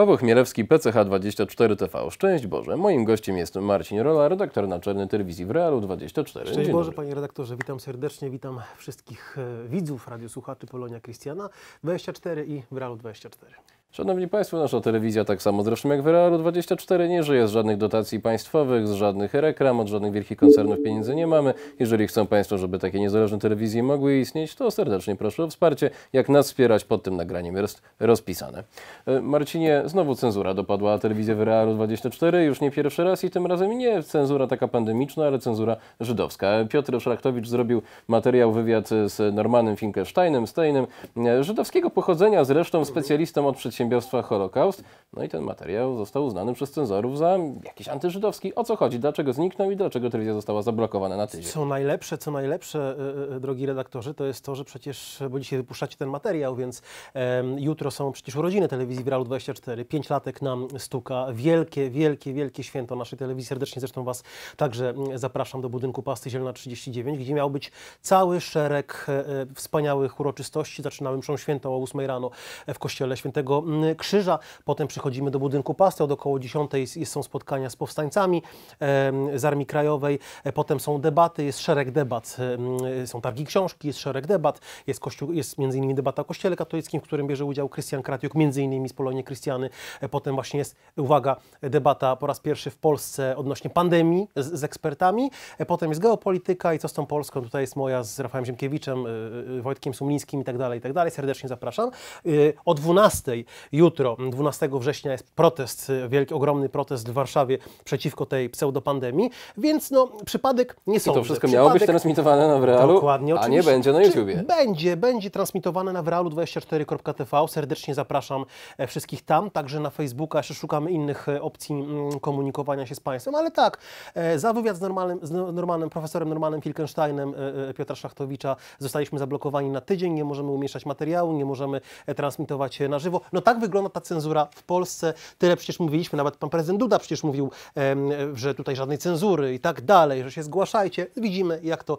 Paweł Chmielewski, PCH24 TV. Szczęść Boże. Moim gościem jest Marcin Rola, redaktor naczelny telewizji w Realu 24. Szczęść Dzień Boże, dobry. panie redaktorze. Witam serdecznie, witam wszystkich e, widzów, radiosłuchaczy Polonia Christiana 24 i w Realu 24. Szanowni Państwo, nasza telewizja tak samo zresztą jak w Realu 24 nie żyje z żadnych dotacji państwowych, z żadnych reklam, od żadnych wielkich koncernów pieniędzy nie mamy. Jeżeli chcą Państwo, żeby takie niezależne telewizje mogły istnieć, to serdecznie proszę o wsparcie. Jak nas wspierać, pod tym nagraniem jest rozpisane. E, Marcinie, znowu cenzura dopadła telewizję w Realu 24 już nie pierwszy raz i tym razem nie cenzura taka pandemiczna, ale cenzura żydowska. Piotr Szlachtowicz zrobił materiał, wywiad z Normanem Finkelsteinem, Steinem, e, żydowskiego pochodzenia zresztą specjalistą od przedsiębiorstw przedsiębiorstwa Holokaust. No i ten materiał został uznany przez cenzorów za jakiś antyżydowski. O co chodzi? Dlaczego zniknął i dlaczego telewizja została zablokowana na tydzień? Co najlepsze, co najlepsze, e, e, e, drogi redaktorzy, to jest to, że przecież, bo dzisiaj wypuszczacie ten materiał, więc um, jutro są przecież urodziny telewizji Viral 24. Pięć latek nam stuka. Wielkie, wielkie, wielkie święto naszej telewizji. Serdecznie zresztą Was także zapraszam do budynku Pasty Zielona 39, gdzie miał być cały szereg wspaniałych uroczystości. Zaczynamy mszą świętą o 8 rano w kościele świętego Mm, krzyża. Potem przychodzimy do budynku Pasty. Od około 10 są spotkania z powstańcami z Armii Krajowej. E, potem są debaty, jest szereg debat. E, są targi książki, jest szereg debat. Jest, kościół, jest między innymi debata o Kościele Katolickim, w którym bierze udział Krystian Kratiuk, między innymi z Polonii Krystiany. E, potem właśnie jest, uwaga, debata po raz pierwszy w Polsce odnośnie pandemii z, z ekspertami. Potem jest geopolityka i co z tą Polską. Tutaj jest moja z Rafałem Ziemkiewiczem, Wojtkiem Sumlińskim i tak dalej, i tak dalej. Serdecznie zapraszam. O 12 Jutro, 12 września, jest protest, wielki, ogromny protest w Warszawie przeciwko tej pseudopandemii, więc no, przypadek nie są. I to wszystko przypadek... miało być transmitowane na Realu, Dokładnie, a nie będzie na YouTubie. Będzie, będzie transmitowane na realu24.tv. Serdecznie zapraszam e, wszystkich tam, także na Facebooka. Jeszcze szukamy innych e, opcji mm, komunikowania się z Państwem, ale tak, e, za wywiad z, normalnym, z no, normalnym, profesorem Normanem Filkensteinem Piotra Szachtowicza zostaliśmy zablokowani na tydzień, nie możemy umieszczać materiału, nie możemy transmitować na żywo. No tak tak wygląda ta cenzura w Polsce. Tyle przecież mówiliśmy, nawet pan prezydent Duda przecież mówił, że tutaj żadnej cenzury i tak dalej, że się zgłaszajcie. Widzimy, jak to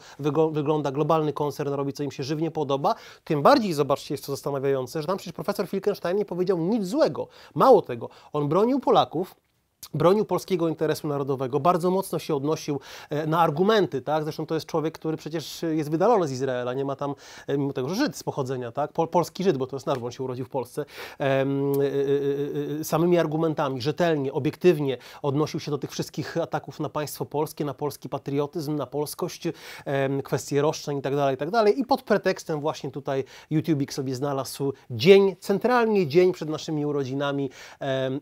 wygląda. Globalny koncern robi, co im się żywnie podoba. Tym bardziej, zobaczcie, jest to zastanawiające, że tam przecież profesor Filkenstein nie powiedział nic złego. Mało tego, on bronił Polaków, bronił polskiego interesu narodowego, bardzo mocno się odnosił e, na argumenty, tak? Zresztą to jest człowiek, który przecież jest wydalony z Izraela, nie ma tam, e, mimo tego, że Żyd z pochodzenia, tak? Pol polski Żyd, bo to jest nasz, on się urodził w Polsce, y, y, y, samymi argumentami, rzetelnie, obiektywnie odnosił się do tych wszystkich ataków na państwo polskie, na polski patriotyzm, na polskość, kwestie roszczeń itd., tak itd. Tak I pod pretekstem właśnie tutaj YouTubeik sobie znalazł dzień, centralnie dzień przed naszymi urodzinami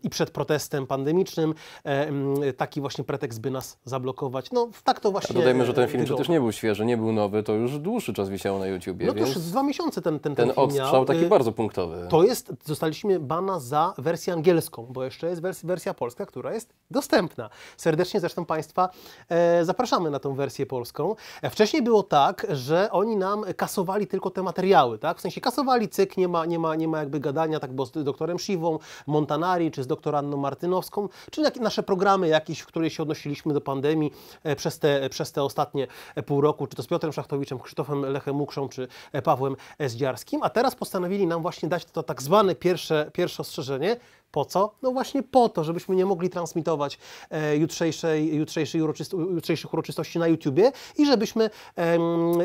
i przed protestem pandemicznym, tym e, mm, taki właśnie pretekst, by nas zablokować. No tak to właśnie... A dodajmy, że ten film przecież nie był świeży, nie był nowy, to już dłuższy czas wisiał na YouTubie. No to już z dwa miesiące ten, ten, ten, ten odstrzał miał. taki y, bardzo punktowy. To jest, Zostaliśmy bana za wersję angielską, bo jeszcze jest wersja, wersja polska, która jest dostępna. Serdecznie zresztą Państwa e, zapraszamy na tą wersję polską. E, wcześniej było tak, że oni nam kasowali tylko te materiały, tak? W sensie kasowali cyk, nie ma, nie ma, nie ma jakby gadania tak, bo z doktorem Siwą, Montanari, czy z doktor Anną Martynowską, czy czy jak, nasze programy jakieś, w których się odnosiliśmy do pandemii e, przez te, e, przez te ostatnie e, pół roku, czy to z Piotrem Szachtowiczem, Krzysztofem Lechem Mukszą, czy Pawłem Zdziarskim, a teraz postanowili nam właśnie dać to tak zwane pierwsze, pierwsze ostrzeżenie, po co? No właśnie po to, żebyśmy nie mogli transmitować e, jutrzejszej, jutrzejszej uroczysto, jutrzejszych uroczystości na YouTubie i żebyśmy, e,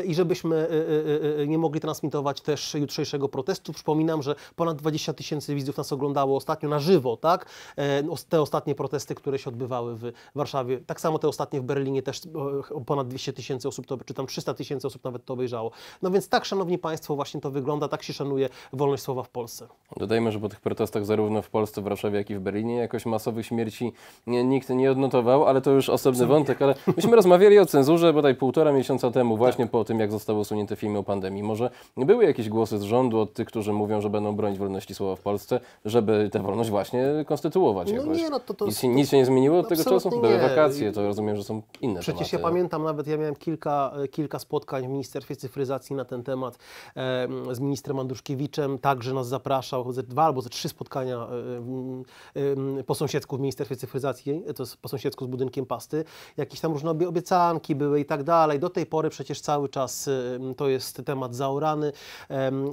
i żebyśmy e, e, e, e, nie mogli transmitować też jutrzejszego protestu. Przypominam, że ponad 20 tysięcy widzów nas oglądało ostatnio na żywo, tak? te ostatnie protesty, które się odbywały w Warszawie, tak samo te ostatnie w Berlinie też ponad 200 tysięcy osób, to, czy tam 300 tysięcy osób nawet to obejrzało. No więc tak, szanowni Państwo, właśnie to wygląda, tak się szanuje wolność słowa w Polsce. Dodajmy, że po tych protestach zarówno w Polsce, w Warszawie, jak i w Berlinie. Jakoś masowych śmierci nie, nikt nie odnotował, ale to już osobny wątek. Ale myśmy rozmawiali o cenzurze bodaj półtora miesiąca temu, właśnie tak. po tym, jak zostały usunięte filmy o pandemii. Może były jakieś głosy z rządu od tych, którzy mówią, że będą bronić wolności słowa w Polsce, żeby tę wolność właśnie konstytuować. No jakoś. nie, no to, to, nic, to, nic się nie zmieniło od tego czasu? Były wakacje, to rozumiem, że są inne Przecież tematy. ja pamiętam, nawet ja miałem kilka, e, kilka spotkań w Ministerstwie Cyfryzacji na ten temat e, z ministrem Andruszkiewiczem, także nas zapraszał, ze dwa albo ze trzy spotkania e, po sąsiedzku w Ministerstwie Cyfryzacji, to jest po sąsiedzku z budynkiem pasty, jakieś tam różne obiecanki były i tak dalej. Do tej pory przecież cały czas to jest temat zaorany.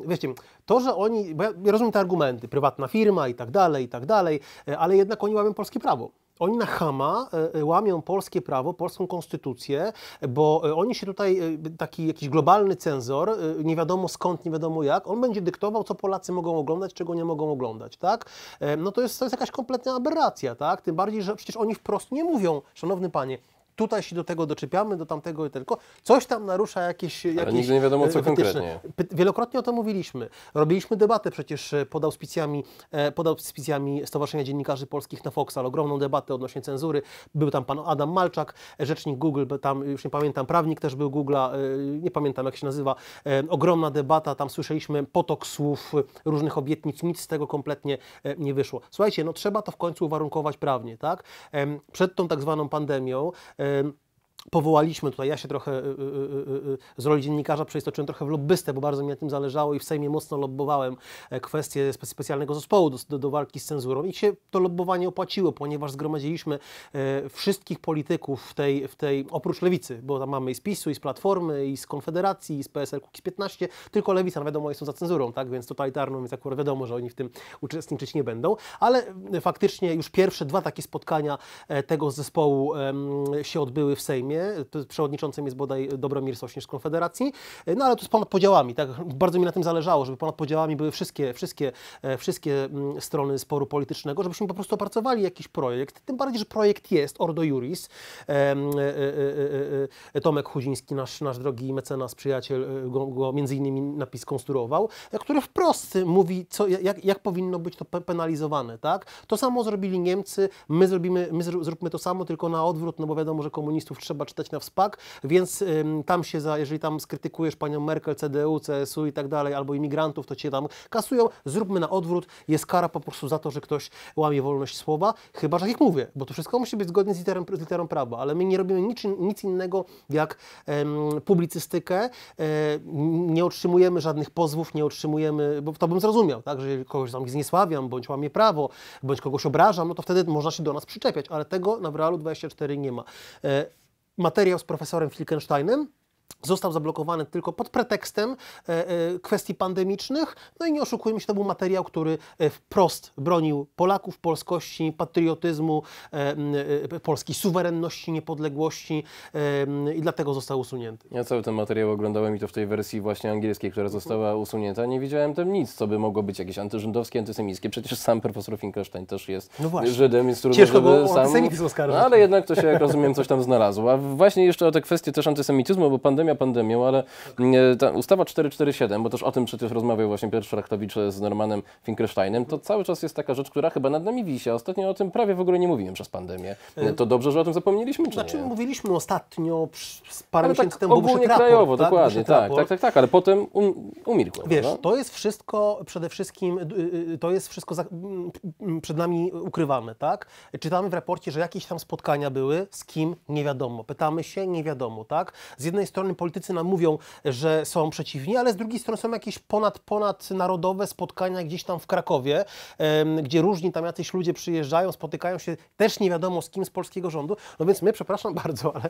Wiecie, to, że oni, bo ja rozumiem te argumenty, prywatna firma i tak dalej, i tak dalej, e, ale jednak oni łamią polskie prawo oni na Hama e, e, łamią polskie prawo, polską konstytucję, bo e, oni się tutaj, taki jakiś globalny cenzor, nie wiadomo skąd, nie wiadomo jak, on będzie dyktował, co Polacy mogą oglądać, czego nie mogą oglądać, tak? No to jest, to jest jakaś kompletna aberracja, tak? Tym bardziej, że przecież oni wprost nie mówią, szanowny panie, tutaj się do tego doczepiamy, do tamtego i tylko. Coś tam narusza jakieś... Ale jakieś nigdy nie wiadomo, co wytyczne. E, konkretnie. Wielokrotnie o tym mówiliśmy. Robiliśmy debatę przecież e, pod auspicjami, e, pod auspicjami Stowarzyszenia Dziennikarzy Polskich na Fox, ogromną debatę odnośnie cenzury. Był tam pan Adam Malczak, rzecznik Google, tam już nie pamiętam, prawnik też był Google'a, nie pamiętam jak się nazywa. Ogromna debata, tam słyszeliśmy potok słów, różnych obietnic, nic z tego kompletnie nie wyszło. Słuchajcie, no trzeba to w końcu uwarunkować prawnie, tak? Przed tą tak zwaną pandemią Um, powołaliśmy tutaj, ja się trochę y, y, y, y, y z roli dziennikarza przeistoczyłem trochę w lobbystę, bo bardzo mi na tym zależało i w Sejmie mocno lobbowałem e, kwestię spe specjalnego zespołu do, do, walki z cenzurą i się to lobbowanie opłaciło, ponieważ zgromadziliśmy e, wszystkich polityków w tej, w tej, oprócz Lewicy, bo tam mamy i z PiSu, i z Platformy, i z Konfederacji, i z PSL Kukiz 15, tylko Lewica, no wiadomo, jest są za cenzurą, tak, więc totalitarną, więc akurat wiadomo, że oni w tym uczestniczyć nie będą, ale e, faktycznie już pierwsze dwa takie spotkania tego zespołu się odbyły w Sejmie, Sejmie, przewodniczącym jest bodaj Dobromir Sośnierz z Konfederacji, no ale to jest ponad podziałami, tak, bardzo mi na tym zależało, żeby ponad podziałami były wszystkie, wszystkie, e, wszystkie mm, strony sporu politycznego, żebyśmy po prostu opracowali jakiś projekt, tym bardziej, że projekt jest, Ordo Juris, e, e, Tomek Huziński, nasz, nasz drogi mecenas, przyjaciel, go, go między innymi napis konstruował, który wprost mówi, co, jak, jak powinno być to penalizowane, tak? To samo zrobili Niemcy, my zrobimy, my zróbmy to samo, tylko na odwrót, no bo wiadomo, że komunistów trzeba trzeba czytać na wspak, więc tam się, za, jeżeli tam skrytykujesz panią Merkel, CDU, CSU i tak dalej, albo imigrantów, to cię tam kasują. Zróbmy na odwrót, jest kara po prostu za to, że ktoś łamie wolność słowa, chyba, że tak jak mówię, bo to wszystko musi być zgodne z literą, z literą prawa, ale my nie robimy nic, nic innego jak em, publicystykę, e, nie otrzymujemy żadnych pozwów, nie otrzymujemy, bo to bym zrozumiał, tak, że jeżeli kogoś tam zniesławiam, bądź łamie prawo, bądź kogoś obrażam, no to wtedy można się do nas przyczepiać, ale tego na Realu 24 nie ma. E, materiał z profesorem Filkensteinem został zablokowany tylko pod pretekstem e, e, kwestii pandemicznych. No i nie oszukujmy się, to był materiał, który e, wprost bronił Polaków, polskości, patriotyzmu, polskiej suwerenności, niepodległości i dlatego został usunięty. Ja cały ten materiał oglądałem i to w tej wersji właśnie angielskiej, która mhm. została usunięta. Nie widziałem tam nic, co by mogło być jakieś antyrządowskie, antysemickie. Przecież sam profesor Finkelstein też jest no Żydem, jest trudno, Ciężko żeby sam... No, ale jednak to się, jak rozumiem, coś tam znalazło. A właśnie jeszcze o te kwestie też antysemityzmu, bo pandemia pandemia pandemią, ale mm, e, ta ustawa 447, bo też o tym przecież rozmawiał właśnie pierwszy Raktowicz e, z Normanem Finkelsteinem, to cały czas jest taka rzecz, która chyba nad nami wisi, a ostatnio o tym prawie w ogóle nie mówiłem przez pandemię. E, to dobrze, że o tym zapomnieliśmy, czy znaczy, nie? mówiliśmy ostatnio, parę ale tak miesięcy tak temu, ogólnie raport, krajowo, tak? dokładnie, tak, tak, tak, tak, ale potem um, umilkło. Wiesz, to jest wszystko przede wszystkim, y, y, y, to jest wszystko za, mm, przed nami ukrywamy, tak? Czytamy w raporcie, że jakieś tam spotkania były, z kim, nie wiadomo. Pytamy się, nie wiadomo, tak? Z jednej strony strony politycy nam mówią, że są przeciwni, ale z drugiej strony są jakieś ponad, ponadnarodowe spotkania gdzieś tam w Krakowie, gdzie różni tam jacyś ludzie przyjeżdżają, spotykają się też nie wiadomo z kim z polskiego rządu. No więc my, przepraszam bardzo, ale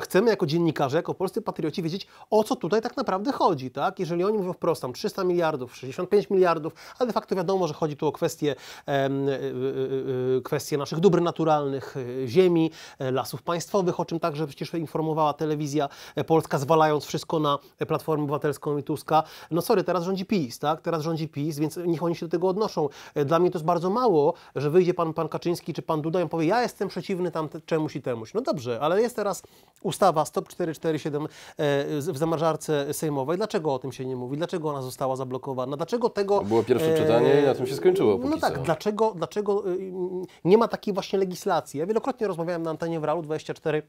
chcemy jako dziennikarze, jako polscy patrioci wiedzieć, o co tutaj tak naprawdę chodzi, tak? Jeżeli oni mówią wprost tam 300 miliardów, 65 miliardów, ale de facto wiadomo, że chodzi tu o kwestie, e, e, e, kwestie naszych dóbr naturalnych, ziemi, lasów państwowych, o czym także przecież informowała telewizja Polska, zwalając wszystko na Platformę Obywatelską i Tuska. No sorry, teraz rządzi PiS, tak? Teraz rządzi PiS, więc niech oni się do tego odnoszą. E, dla mnie to jest bardzo mało, że wyjdzie pan, pan Kaczyński czy pan Duda i powie, ja jestem przeciwny tam czemuś i temuś. No dobrze, ale jest teraz ustawa Stop 447 e, w zamrażarce sejmowej. Dlaczego o tym się nie mówi? Dlaczego ona została zablokowana? Dlaczego tego... To było pierwsze e, czytanie i na tym się skończyło. No tak, dlaczego, dlaczego y, nie ma takiej właśnie legislacji? Ja wielokrotnie rozmawiałem na antenie w ral 24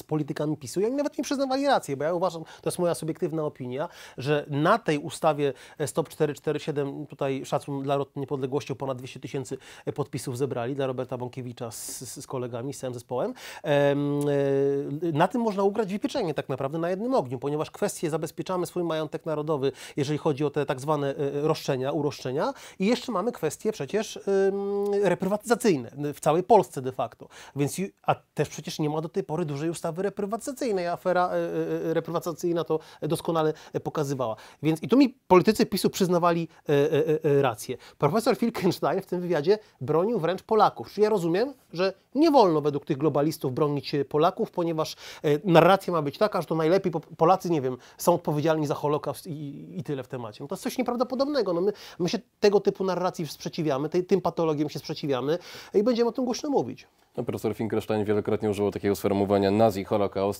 z politykami PiSu i oni nawet nie przyznawali racji, bo ja uważam, to jest moja subiektywna opinia, że na tej ustawie e, Stop 447, tutaj szacun dla Rot Niepodległości o ponad 200 tysięcy e, podpisów zebrali dla Roberta Bąkiewicza z, z kolegami, z całym zespołem, e, na tym można ugrać wypieczenie tak naprawdę na jednym ogniu, ponieważ kwestie zabezpieczamy swój majątek narodowy, jeżeli chodzi o te tak zwane roszczenia, uroszczenia i jeszcze mamy kwestie przecież reprywatyzacyjne w całej Polsce de facto, więc a też przecież nie ma do tej pory dużej ustawy ustawy reprywatyzacyjnej. Afera e, e, e, reprywatyzacyjna to doskonale pokazywała. Więc i tu mi politycy PiSu przyznawali rację. Profesor Filkenstein w tym wywiadzie bronił wręcz Polaków. Czyli ja rozumiem, że nie wolno według tych globalistów bronić Polaków, ponieważ narracja ma być taka, że to najlepiej Polacy, nie wiem, są odpowiedzialni za Holokaust i, i tyle w temacie. No to jest coś nieprawdopodobnego. No my, my się tego typu narracji sprzeciwiamy, tej, tym patologiem się sprzeciwiamy i będziemy o tym głośno mówić. No, profesor Finkelstein wielokrotnie używał takiego sformułowania na Holokaust,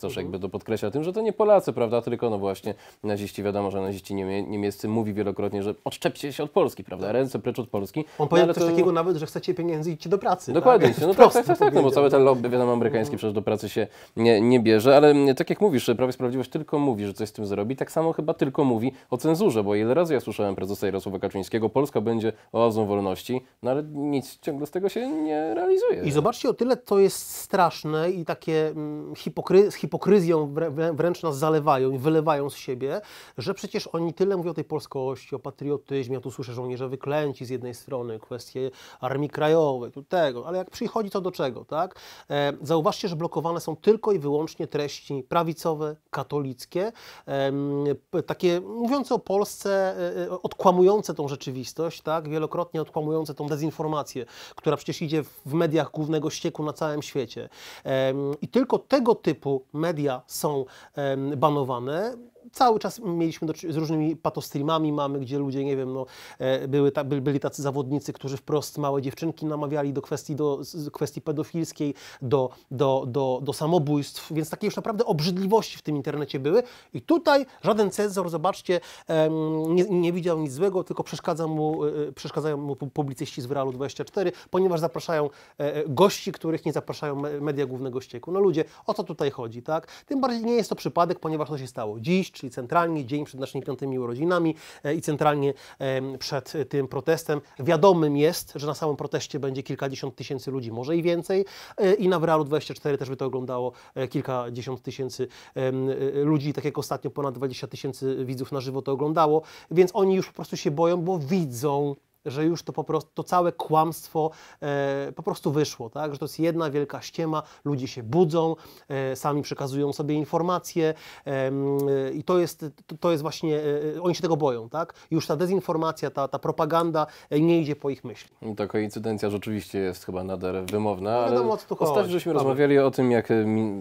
Holokaustu, jakby to podkreśla tym, że to nie Polacy, prawda, tylko no właśnie naziści, wiadomo, że naziści niemie, niemieccy mówi wielokrotnie, że odczepcie się od Polski, prawda, tak. ręce precz od Polski. On no powiedział coś to... takiego nawet, że chcecie pieniędzy, idźcie do pracy. Tak? Dokładnie, tak? no tak, tak, tak, tak, no bo cały no. ten lobby, wiadomo, amerykański no. przecież do pracy się nie, nie bierze, ale mm, tak jak mówisz, Prawie Sprawiedliwość tylko mówi, że coś z tym zrobi, tak samo chyba tylko mówi o cenzurze, bo ile razy ja słyszałem prezesa Jarosława Kaczyńskiego, Polska będzie oazą wolności, no ale nic ciągle z tego się nie realizuje. I zobaczcie o tyle, to jest straszne i takie mm, hipokry z hipokryzją wręcz nas zalewają i wylewają z siebie, że przecież oni tyle mówią o tej polskości, o patriotyzmie. Ja tu słyszę żołnierze wyklęci z jednej strony, kwestie Armii Krajowej, tu tego, ale jak przychodzi to do czego, tak? E, zauważcie, że blokowane są tylko i wyłącznie treści prawicowe, katolickie, e, takie mówiące o Polsce, e, e, odkłamujące tą rzeczywistość, tak? Wielokrotnie odkłamujące tą dezinformację, która przecież idzie w mediach głównego ścieku na całym świecie. I tylko tego tego typu media są banowane cały czas mieliśmy do, z różnymi patostreamami mamy, gdzie ludzie, nie wiem, no, e, były ta, by, byli tacy zawodnicy, którzy wprost małe dziewczynki namawiali do kwestii, do, kwestii pedofilskiej, do, do, do, do samobójstw, więc takie już naprawdę obrzydliwości w tym internecie były i tutaj żaden cenzor, zobaczcie, nie, nie widział nic złego, tylko przeszkadza mu, e, e, przeszkadzają mu publicyści z Wyralu 24, ponieważ zapraszają gości, których nie zapraszają media głównego ścieku. No ludzie, o co tutaj chodzi, tak? Tym bardziej nie jest to przypadek, ponieważ to się stało dziś, czyli centralnie dzień przed naszymi piątymi urodzinami e, i centralnie przed tym protestem. Wiadomym jest, że na samym proteście będzie kilkadziesiąt tysięcy ludzi, może i więcej e, i na Wrealu 24 też by to oglądało e, kilkadziesiąt tysięcy ludzi, tak jak ostatnio ponad 20 tysięcy widzów na żywo to oglądało, więc oni już po prostu się boją, bo widzą że już to po prostu, to całe kłamstwo e, po prostu wyszło, tak? że to jest jedna wielka ściema, ludzie się budzą, e, sami przekazują sobie informacje e, i to jest, to, to jest właśnie, e, e, oni się tego boją, tak? Już ta dezinformacja, ta, ta propaganda e, nie idzie po ich myśli. Ta koincydencja rzeczywiście jest chyba nader wymowna, no wiadomo, ale ostatnio żeśmy rozmawiali o tym, jak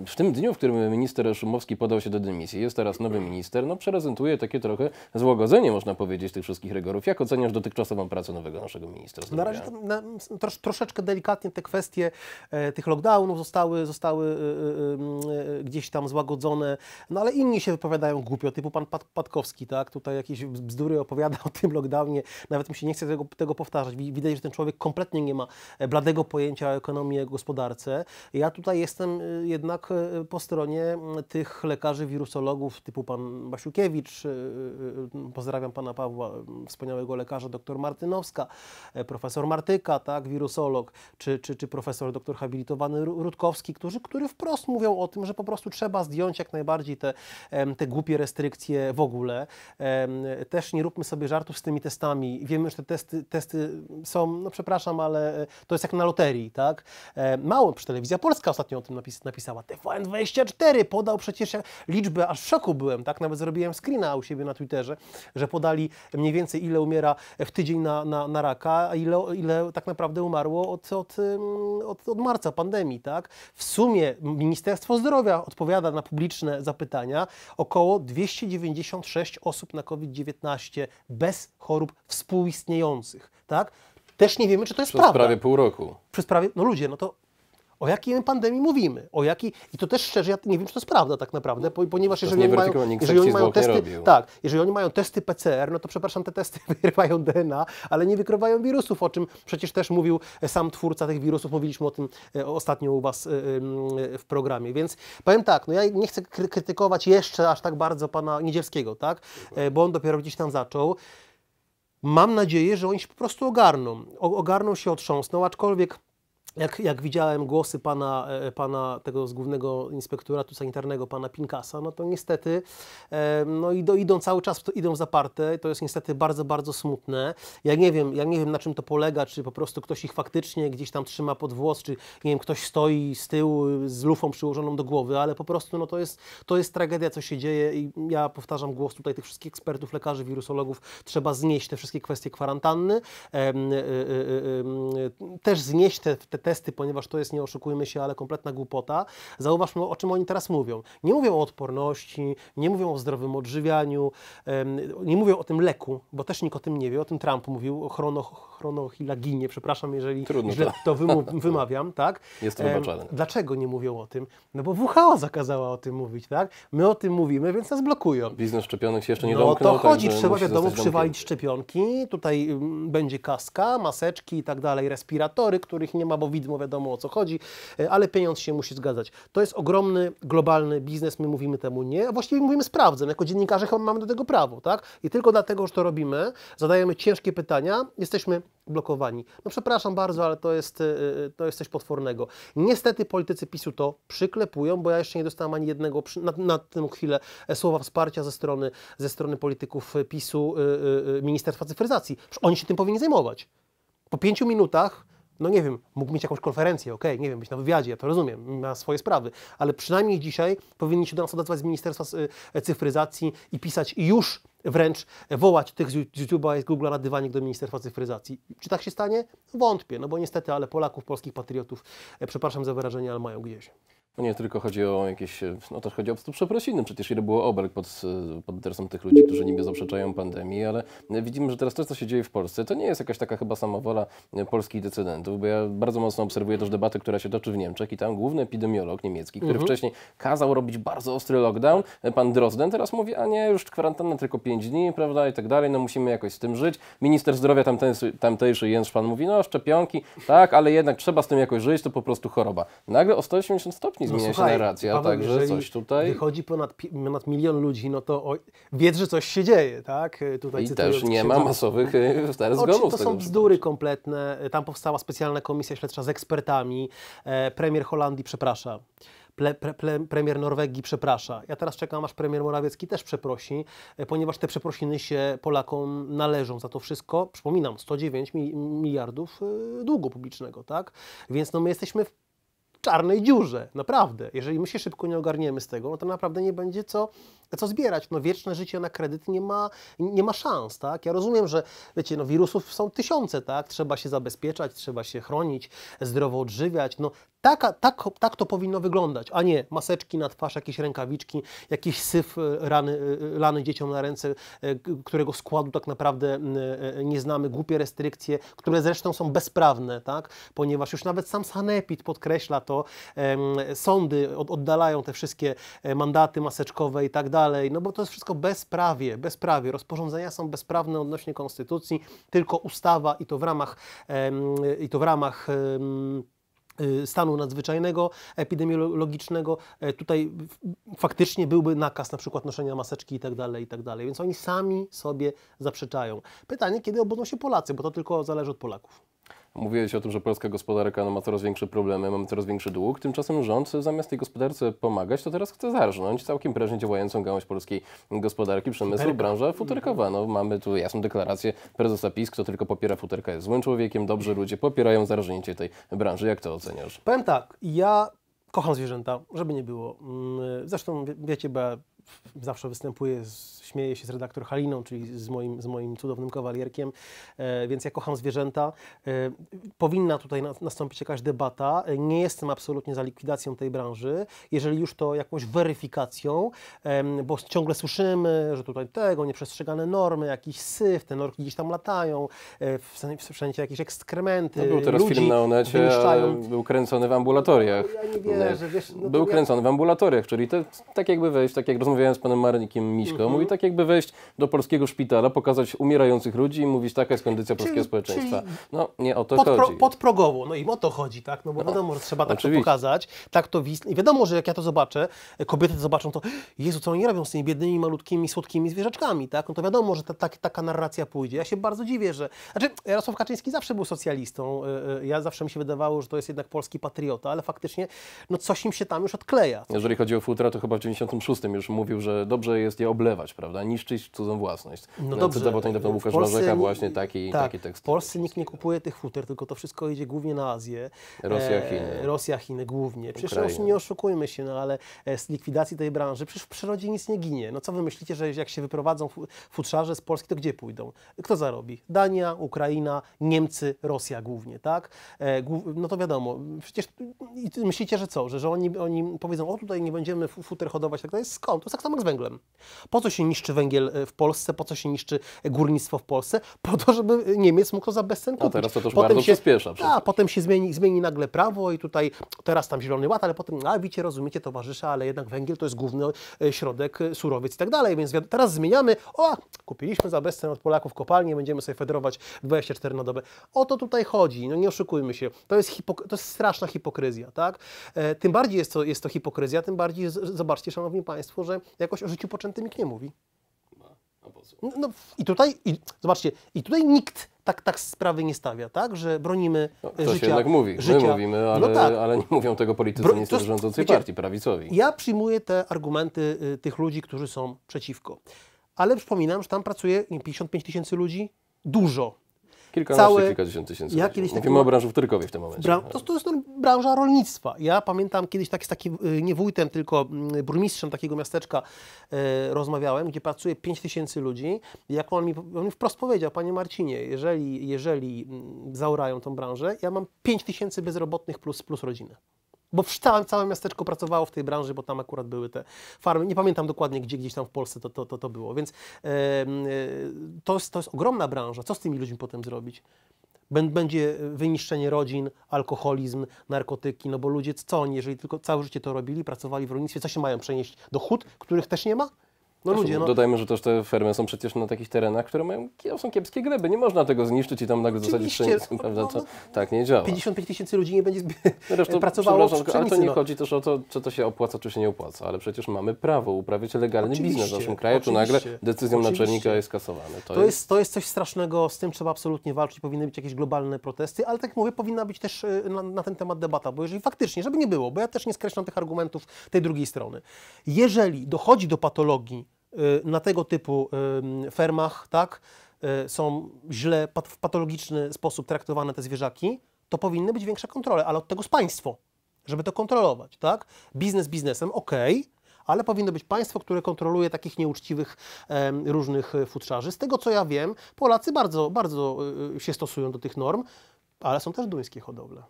w tym dniu, w którym minister Szumowski podał się do dymisji, jest teraz nowy minister, no prezentuje takie trochę złagodzenie, można powiedzieć, tych wszystkich rygorów. Jak oceniasz dotychczasową pracę nowego naszego ministra. Zdrowia. Na razie to, na, trosz, troszeczkę delikatnie te kwestie e, tych lockdownów zostały, zostały e, e, e, gdzieś tam złagodzone, no ale inni się wypowiadają głupio, typu pan Pat, Patkowski, tak, tutaj jakieś bzdury opowiada o tym lockdownie, nawet mi się nie chce tego, tego powtarzać. Widać, że ten człowiek kompletnie nie ma e, bladego pojęcia o ekonomii, o gospodarce. Ja tutaj jestem e, jednak po stronie tych lekarzy, wirusologów typu pan Basiukiewicz, pozdrawiam pana Pawła, wspaniałego lekarza, doktor Martyno, E, profesor Martyka, tak, wirusolog, czy, czy, czy profesor doktor habilitowany Rutkowski, którzy, który wprost mówią o tym, że po prostu trzeba zdjąć jak najbardziej te, te głupie restrykcje w ogóle. Też nie róbmy sobie żartów z tymi testami. Wiemy, że te testy, testy są, no przepraszam, ale e, to jest jak na loterii, tak? E, mało, przy Telewizja Polska ostatnio o tym napis, napisała. TVN24 podał przecież liczbę, aż w szoku byłem, tak? Nawet zrobiłem screena u siebie na Twitterze, że podali mniej więcej ile umiera w tydzień na, na, na raka, a ile, ile tak naprawdę umarło od, od, od, od marca pandemii. Tak? W sumie Ministerstwo Zdrowia odpowiada na publiczne zapytania około 296 osób na COVID-19 bez chorób współistniejących. Tak? Też nie wiemy, czy to jest Przez prawda. Przez prawie pół roku. Przez prawie, no ludzie, no to o jakiej pandemii mówimy? O jakiej... I to też szczerze, ja nie wiem, czy to jest prawda tak naprawdę, ponieważ jeżeli oni, mają, jeżeli oni mają testy, tak, jeżeli oni mają testy PCR, no to przepraszam, te testy wyrywają DNA, ale nie wykrywają wirusów, o czym przecież też mówił e, sam twórca tych wirusów, mówiliśmy o tym e, ostatnio u Was e, w programie. Więc powiem tak, no ja nie chcę krytykować jeszcze aż tak bardzo pana Niedzielskiego, tak? Bo on dopiero gdzieś tam zaczął. Mam nadzieję, że oni się po prostu ogarną. ogarną się, otrząsną, aczkolwiek jak, jak widziałem głosy pana, e, pana tego z głównego inspektoratu sanitarnego, pana Pinkasa, no to niestety e, no idą, idą cały czas, idą zaparte. To jest niestety bardzo, bardzo smutne. Ja nie wiem, ja nie wiem na czym to polega, czy po prostu ktoś ich faktycznie gdzieś tam trzyma pod włos, czy nie wiem, ktoś stoi z tyłu z lufą przyłożoną do głowy, ale po prostu no to jest, to jest tragedia, co się dzieje i ja powtarzam głos tutaj tych wszystkich ekspertów, lekarzy, wirusologów, trzeba znieść te wszystkie kwestie kwarantanny, e, też znieść te, te testy, ponieważ to jest, nie oszukujmy się, ale kompletna głupota. Zauważmy, o czym oni teraz mówią. Nie mówią o odporności, nie mówią o zdrowym odżywianiu, nie mówią o tym leku, bo też nikt o tym nie wie. O tym Trump mówił, chrono, chronohilaginie, przepraszam, jeżeli Trudno, źle to wymawiam. tak? Jest tłumaczone. Dlaczego nie mówią o tym? No bo WHO zakazała o tym mówić, tak? My o tym mówimy, więc nas blokują. Biznes szczepionek się jeszcze nie no, domknął. No to chodzi, tak, trzeba wiadomo przywalić szczepionki. Tutaj mm, będzie kaska, maseczki i tak dalej, respiratory, których nie ma, bo widmo wiadomo o co chodzi, e, ale pieniądz się musi zgadzać. To jest ogromny, globalny biznes, my mówimy temu nie, a właściwie mówimy sprawdzam, jako dziennikarze chyba mamy do tego prawo, tak? I tylko dlatego, że to robimy, zadajemy ciężkie pytania, jesteśmy blokowani. No przepraszam bardzo, ale to jest, e, e, to jest coś potwornego. Niestety politycy PiSu to przyklepują, bo ja jeszcze nie dostałem ani jednego, na, na tę chwilę, słowa wsparcia ze strony, ze strony polityków PiSu, Ministerstwa Cyfryzacji. Oni się tym powinni zajmować. Po pięciu minutach no nie wiem, mógł mieć jakąś konferencję, ok, nie wiem, być na wywiadzie, ja to rozumiem, ma swoje sprawy, ale przynajmniej dzisiaj powinni się do nas odezwać z Ministerstwa e, Cyfryzacji i pisać i już wręcz wołać tych z YouTube'a i z Google'a na dywanik do Ministerstwa Cyfryzacji. Czy tak się stanie? Wątpię, no bo niestety, ale Polaków, polskich patriotów, e, przepraszam za wyrażenie, ale mają gdzieś. No nie tylko chodzi o jakieś, no też chodzi o obstróg przeprosiny. Przecież ile było obelg pod, pod adresem tych ludzi, którzy niby zaprzeczają pandemii, ale widzimy, że teraz to, co się dzieje w Polsce, to nie jest jakaś taka chyba samowola e, polskich decydentów, bo ja bardzo mocno obserwuję też debatę, która się toczy w Niemczech i tam główny epidemiolog niemiecki, który mhm. wcześniej kazał robić bardzo ostry lockdown, e, pan Drozden teraz mówi, a nie, już kwarantanna tylko 5 dni, prawda, i tak dalej, no musimy jakoś z tym żyć. Minister zdrowia tamtejszy, tamtejszy Jens pan mówi, no szczepionki, tak, ale jednak trzeba z tym jakoś żyć, to po prostu choroba. Nagle o 180 stopni zmienia no, słuchaj, się narracja, Paweł, także coś tutaj. Wychodzi ponad, ponad milion ludzi, no to o, wiedz, że coś się dzieje, tak? Tutaj I też nie ma masowych wcale zgonów. To są bzdury kompletne. Tam powstała specjalna komisja śledcza z ekspertami. E, premier Holandii przeprasza. Ple, pre, premier Norwegii przeprasza. Ja teraz czekam, aż premier Morawiecki też przeprosi, e, ponieważ te przeprosiny się Polakom należą za to wszystko. Przypominam, 109 mi, miliardów e, długu publicznego, tak? Więc no my jesteśmy w czarnej dziurze, naprawdę. Jeżeli my się szybko nie ogarniemy z tego, no to naprawdę nie będzie co, co zbierać. No wieczne życie na kredyt nie ma, nie ma szans, tak? Ja rozumiem, że wiecie, no wirusów są tysiące, tak? Trzeba się zabezpieczać, trzeba się chronić, zdrowo odżywiać, no Taka, tak, tak to powinno wyglądać, a nie maseczki na twarz, jakieś rękawiczki, jakiś syf e, rany, e, lany dzieciom na ręce, e, którego składu tak naprawdę nie znamy, głupie restrykcje, które zresztą są bezprawne, tak? ponieważ już nawet sam Sanepid podkreśla to, sądy oddalają te wszystkie mandaty maseczkowe i tak dalej, no bo to jest wszystko bezprawie, bezprawie, rozporządzenia są bezprawne odnośnie konstytucji, tylko ustawa i to w ramach i to w ramach Y, stanu nadzwyczajnego, epidemiologicznego, e, tutaj faktycznie byłby nakaz na przykład noszenia maseczki itd., tak itd. Tak Więc oni sami sobie zaprzeczają. Pytanie, kiedy obudzą się Polacy, bo to tylko zależy od Polaków. Mówiłeś o tym, że polska gospodarka no, ma coraz większe problemy, mamy coraz większy dług. Tymczasem rząd zamiast tej gospodarce pomagać, to teraz chce zarżnąć całkiem prężnie działającą gałąź polskiej gospodarki, przemysłu, Futerka. branża mhm. futerkowa. No, mamy tu jasną deklarację prezesa PiS, kto tylko popiera futerkę, jest złym człowiekiem, dobrzy ludzie popierają zarżnięcie tej branży. Jak to oceniasz? Powiem tak, ja kocham zwierzęta, żeby nie było. Mm, zresztą wiecie, bo ja zawsze występuje, śmieje się z redaktor Haliną, czyli z moim, z moim cudownym kawalierkiem, e, więc ja kocham zwierzęta. E, powinna tutaj nastąpić jakaś debata. Nie jestem absolutnie za likwidacją tej branży, jeżeli już to jakąś weryfikacją, bo ciągle słyszymy, że tutaj tego, nieprzestrzegane normy, jakiś syf, te norki gdzieś tam latają, e, wszędzie jakieś ekskrementy. No był teraz ludzi film na Onecie, był kręcony w ambulatoriach. No ja nie wierzę, wiesz, no był kręcony w ambulatoriach, czyli to tak jakby wejść, tak jak rozmawiamy rozmawiałem z panem Marnikiem Miśką, mhm. mówi tak jakby wejść do polskiego szpitala, pokazać umierających ludzi i mówić taka jest kondycja czyli, polskiego społeczeństwa. No nie o to chodzi. Podprogowo, no i o to chodzi, tak? No bo no, wiadomo, że trzeba tak oczywiście. to pokazać, tak to wi, I wiadomo, że jak ja to zobaczę, kobiety to zobaczą to, Jezu, co oni robią z tymi biednymi, malutkimi, słodkimi zwierzaczkami, tak? No to wiadomo, że ta, ta, taka narracja pójdzie. Ja się bardzo dziwię, że... Znaczy, Jarosław Kaczyński zawsze był socjalistą. Y, y, ja zawsze mi się wydawało, że to jest jednak polski patriota, ale faktycznie no coś im się tam już odkleja. Jeżeli chodzi o futra, to chyba w 96 już mówi mówił, że dobrze jest je oblewać, prawda? Niszczyć cudzą własność. No dobrze. Cytował ten niedawno Łukasz Marzeka właśnie taki, tak, taki tekst. W Polsce nikt nie kupuje tych futer, tylko to wszystko idzie głównie na Azję. Rosja, e, Chiny. Rosja, Chiny głównie. Przecież Ukraina. nie oszukujmy się, no ale e, z likwidacji tej branży, przecież w przyrodzie nic nie ginie. No co wy myślicie, że jak się wyprowadzą futrzarze z Polski, to gdzie pójdą? Kto zarobi? Dania, Ukraina, Niemcy, Rosja głównie, tak? E, no to wiadomo, przecież myślicie, że co? Że, że oni, oni powiedzą, o tutaj nie będziemy futer hodować, tak to jest skąd? To tak samo jak z węglem. Po co się niszczy węgiel e, w Polsce, po co się niszczy górnictwo w Polsce? Po to, żeby Niemiec mógł to za bezcen kupić. A teraz to też potem bardzo się, przyspiesza. A, potem się zmieni, zmieni nagle prawo i tutaj teraz tam zielony ład, ale potem, a widzicie, rozumiecie towarzysze, ale jednak węgiel to jest główny e, środek, e, surowiec i tak dalej, więc teraz zmieniamy, o, kupiliśmy za bezcen od Polaków kopalnię, będziemy sobie federować 24 na dobę. O to tutaj chodzi, no nie oszukujmy się, to jest, hipok to jest straszna hipokryzja, tak? E, tym bardziej jest to, jest to hipokryzja, tym bardziej, zobaczcie, Szanowni Państwo, że jakoś o życiu poczętym nie mówi. No, no, i tutaj, i, zobaczcie, i tutaj nikt tak, tak sprawy nie stawia, tak? Że bronimy no, ktoś e, życia. jednak mówi, życia. my mówimy, no ale, no tak. ale nie mówią tego politycy Bro, niestety rządzącej wiecie, partii, prawicowi. Ja przyjmuję te argumenty y, tych ludzi, którzy są przeciwko. Ale przypominam, że tam pracuje 55 tysięcy ludzi, dużo, Kilkanaście, cały, kilkadziesiąt tysięcy. Ja kiedyś Mówimy taki... o branży wtórkowej w tym momencie. Bra... To, to, jest branża rolnictwa. Ja pamiętam kiedyś tak z takim, y, nie wójtem, tylko mm, burmistrzem takiego miasteczka e, rozmawiałem, gdzie pracuje 5 tysięcy ludzi. Jak on mi, on mi wprost powiedział, panie Marcinie, jeżeli, jeżeli mm, zaorają tą branżę, ja mam 5 tysięcy bezrobotnych plus, plus rodzinę. Bo całe, całe miasteczko pracowało w tej branży, bo tam akurat były te farmy. Nie pamiętam dokładnie, gdzie gdzieś tam w Polsce to, to, to, to było. Więc e, to, jest, to jest ogromna branża. Co z tymi ludźmi potem zrobić? będzie e, wyniszczenie rodzin, alkoholizm, narkotyki, no bo ludzie co oni, jeżeli tylko całe życie to robili, pracowali w rolnictwie, co się mają przenieść do hut, których też nie ma? No ludzie, no. Dodajmy, że też te fermy są przecież na takich terenach, które mają, są kiepskie gleby. Nie można tego zniszczyć i tam nagle zasadzić pszenicę, prawda? To, no, no. tak nie działa. 55 tysięcy ludzi nie będzie Zresztą, no pracowało w pszenicy, Ale to nie no. chodzi też o to, czy to się opłaca, czy się nie opłaca. Ale przecież mamy prawo uprawiać legalny oczywiście, biznes w naszym kraju, tu nagle decyzją oczywiście. naczelnika jest kasowany. To, to jest, jest, to jest coś strasznego, z tym trzeba absolutnie walczyć. Powinny być jakieś globalne protesty, ale tak jak mówię, powinna być też y, na, na ten temat debata, bo jeżeli faktycznie, żeby nie było, bo ja też nie skreślam tych argumentów tej drugiej strony. Jeżeli dochodzi do patologii, Y, na tego typu y, fermach, tak, y, są źle, w patologiczny sposób traktowane te zwierzaki, to powinny być większe kontrole, ale od tego jest państwo, żeby to kontrolować, tak? Biznes biznesem, ok, ale powinno być państwo, które kontroluje takich nieuczciwych różnych futrzarzy. Z tego co ja wiem, Polacy bardzo, bardzo się stosują do tych norm, ale są też duńskie hodowle.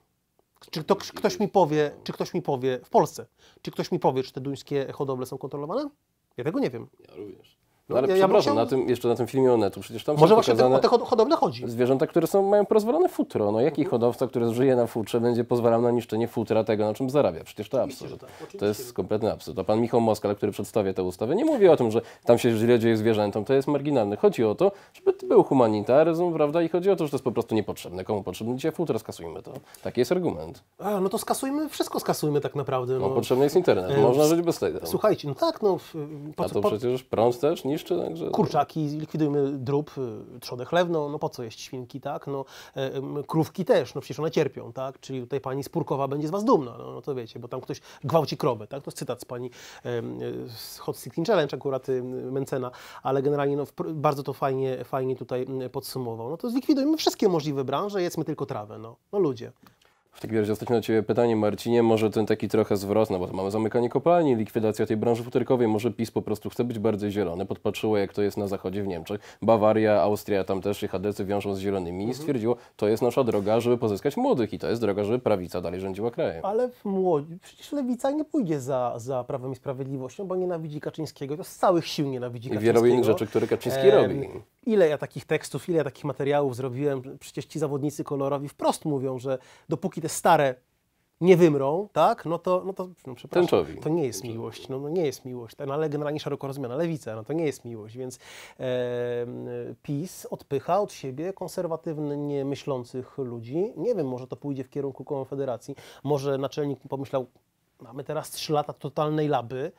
Czy to, ktoś mi powie, czy ktoś mi powie w Polsce, czy ktoś mi powie, czy te duńskie hodowle są kontrolowane? Ja tego nie wiem. Ja również. No, ale ja, przepraszam, ja musiał... na tym, jeszcze na tym filmie Onetu, przecież tam Może właśnie o te hodowle chodzi. Zwierzęta, które są, mają pozwolone futro. No jaki mhm. hodowca, który żyje na futrze, będzie pozwalał na niszczenie futra tego, na czym zarabia? Przecież to absurd. tak. To jest tak. kompletny absurd. A pan Michał Moskal, który przedstawia tę ustawę, nie mówi o tym, że tam się źle dzieje zwierzętom. To jest marginalne. Chodzi o to, żeby był humanitaryzm, prawda? I chodzi o to, że to jest po prostu niepotrzebne. Komu potrzebny? dzisiaj futro, skasujmy to. Taki jest argument. A, no to skasujmy, wszystko skasujmy tak naprawdę. No, no potrzebny jest internet. E, Można żyć bez tego. Słuchajcie, no tak, no... Po, A to po... przecież prąd też niż Także... Kurczaki, likwidujmy drób, y, trzodę chlewną, no po co jeść świnki, tak? No, e, krówki też, no przecież one cierpią, tak? Czyli tutaj pani Spurkowa będzie z was dumna, no, no to wiecie, bo tam ktoś gwałci krowę, tak? To jest cytat z pani z Hot Sticking Challenge akurat y, Mencena, ale generalnie no, bardzo to fajnie, fajnie tutaj mm, podsumował. No to zlikwidujmy wszystkie możliwe branże, jedzmy tylko trawę, no, no ludzie. W takim razie ostatnie na Ciebie pytanie, Marcinie. Może ten taki trochę zwrot, no bo mamy zamykanie kopalni, likwidacja tej branży futerkowej. Może PiS po prostu chce być bardziej zielony. Podpatrzyło, jak to jest na zachodzie w Niemczech. Bawaria, Austria, tam też ich adecy wiążą z zielonymi mhm. i stwierdziło, to jest nasza droga, żeby pozyskać młodych i to jest droga, żeby prawica dalej rządziła krajem. Ale w młodzi, przecież lewica nie pójdzie za, za Prawem i Sprawiedliwością, bo nienawidzi Kaczyńskiego. To z całych sił nienawidzi Kaczyńskiego. I wiele innych rzeczy, które Kaczyński ehm. robi ile ja takich tekstów, ile ja takich materiałów zrobiłem. Przecież ci zawodnicy kolorowi wprost mówią, że dopóki te stare nie wymrą, tak, no to, no to no przepraszam, Tęczowi. to nie jest miłość, no, no nie jest miłość, no, ale generalnie szeroko rozumiana lewica, no to nie jest miłość, więc e, PiS odpycha od siebie konserwatywnie myślących ludzi, nie wiem, może to pójdzie w kierunku Konfederacji, może naczelnik pomyślał, mamy teraz trzy lata totalnej laby,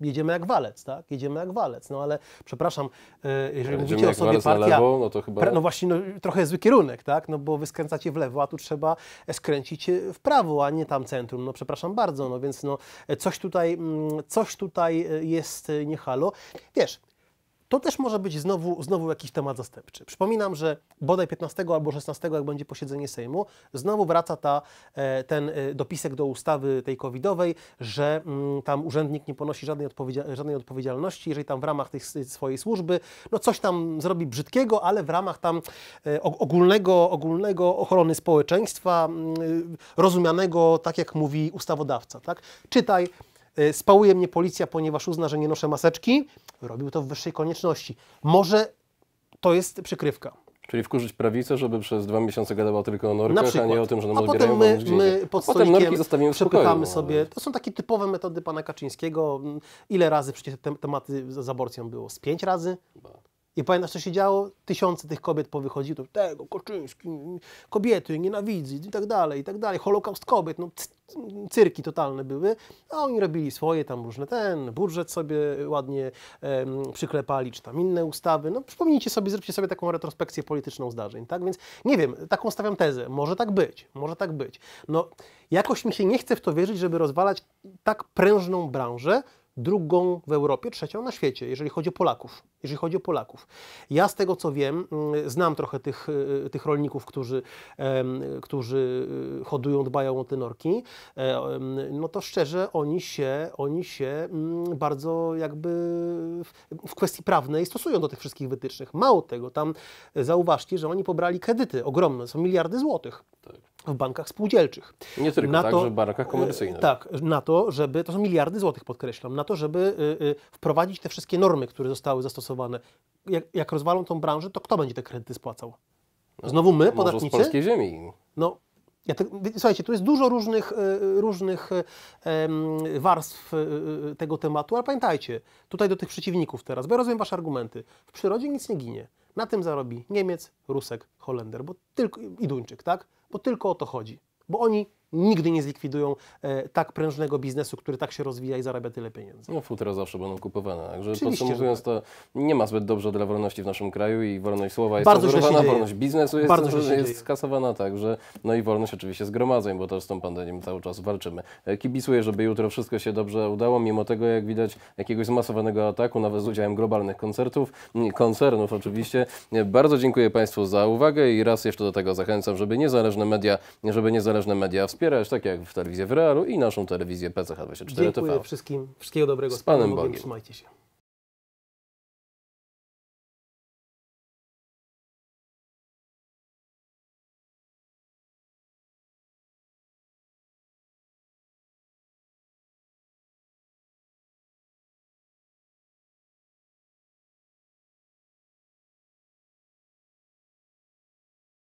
jedziemy jak walec, tak? Jedziemy jak walec. No ale przepraszam, e, jeżeli jedziemy mówicie o sobie partia... Lewo, no to chyba... no właśnie, no, trochę zły kierunek, tak? No bo wy skręcacie w lewo, a tu trzeba e, skręcić e, w prawo, a nie tam centrum. No przepraszam bardzo, no więc no coś tutaj, mm, coś tutaj jest niehalo. Wiesz, to też może być znowu, znowu jakiś temat zastępczy. Przypominam, że bodaj 15 albo 16, jak będzie posiedzenie Sejmu, znowu wraca ta, e, ten e, dopisek do ustawy tej covidowej, że mm, tam urzędnik nie ponosi żadnej, odpowiedzia żadnej odpowiedzialności, jeżeli tam w ramach tej swojej służby no coś tam zrobi brzydkiego, ale w ramach tam e, ogólnego, ogólnego ochrony społeczeństwa, mm, rozumianego tak, jak mówi ustawodawca. Tak? Czytaj Y, spałuje mnie policja, ponieważ uzna, że nie noszę maseczki, robił to w wyższej konieczności. Może to jest przykrywka. Czyli wkurzyć prawicę, żeby przez dwa miesiące gadała tylko o norkach, a nie o tym, że nam a potem my, my pod potem norki zostawimy przepychamy no, sobie. To są takie typowe metody pana Kaczyńskiego. Ile razy przecież te tematy z aborcją było? Z pięć razy? I pamiętasz, co się działo? Tysiące tych kobiet powychodziło, tego, Koczyński, kobiety, nienawidzi i tak dalej, i tak dalej, holokaust kobiet, no cyrki totalne były, a oni robili swoje tam różne, ten budżet sobie ładnie em, przyklepali, czy tam inne ustawy, no przypomnijcie sobie, zróbcie sobie taką retrospekcję polityczną zdarzeń, tak, więc nie wiem, taką stawiam tezę, może tak być, może tak być, no jakoś mi się nie chce w to wierzyć, żeby rozwalać tak prężną branżę, drugą w Europie, trzecią na świecie, jeżeli chodzi o Polaków. Jeżeli chodzi o Polaków. Ja z tego co wiem, mm, znam trochę tych, y, tych rolników, którzy, którzy y, hodują, dbają o te norki. E, no to szczerze, oni się, oni się mm, bardzo jakby w kwestii prawnej stosują do tych wszystkich wytycznych. Mało tego, tam e, zauważcie, że oni pobrali kredyty ogromne, są miliardy złotych. Tak w bankach spółdzielczych. Nie tylko, na także w bankach komercyjnych. E, tak, na to, żeby, to są miliardy złotych podkreślam, na to, żeby e, e, wprowadzić te wszystkie normy, które zostały zastosowane. Jak, jak rozwalą tą branżę, to kto będzie te kredyty spłacał? No, Znowu my, podatnicy? Może z polskiej ziemi. No, ja te, słuchajcie, tu jest dużo różnych, różnych warstw tego tematu, ale pamiętajcie, tutaj do tych przeciwników teraz, bo ja rozumiem Wasze argumenty. W przyrodzie nic nie ginie. Na tym zarobi Niemiec, Rusek, Holender, bo tylko i Duńczyk, tak? bo tylko o to chodzi. Bo oni nigdy nie zlikwidują e, tak prężnego biznesu, który tak się rozwija i zarabia tyle pieniędzy. No, futra zawsze będą kupowane. Także Oczywiście, podsumowując, tak. to nie ma zbyt dobrze dla wolności w naszym kraju i wolność słowa jest Bardzo wolność biznesu jest, Bardzo jest, jest skasowana także, no i wolność oczywiście zgromadzeń, bo też z tą pandemią cały czas walczymy. E, kibicuję, żeby jutro wszystko się dobrze udało, mimo tego, jak widać, jakiegoś zmasowanego ataku, nawet z udziałem globalnych koncertów, koncernów oczywiście. E, bardzo dziękuję Państwu za uwagę i raz jeszcze do tego zachęcam, żeby niezależne media, żeby niezależne media wspierać wspierasz, tak jak w telewizji w Realu i naszą telewizję PCH24 Dziękuję TV. wszystkim. Wszystkiego dobrego. Z Panem Bogiem. Trzymajcie się.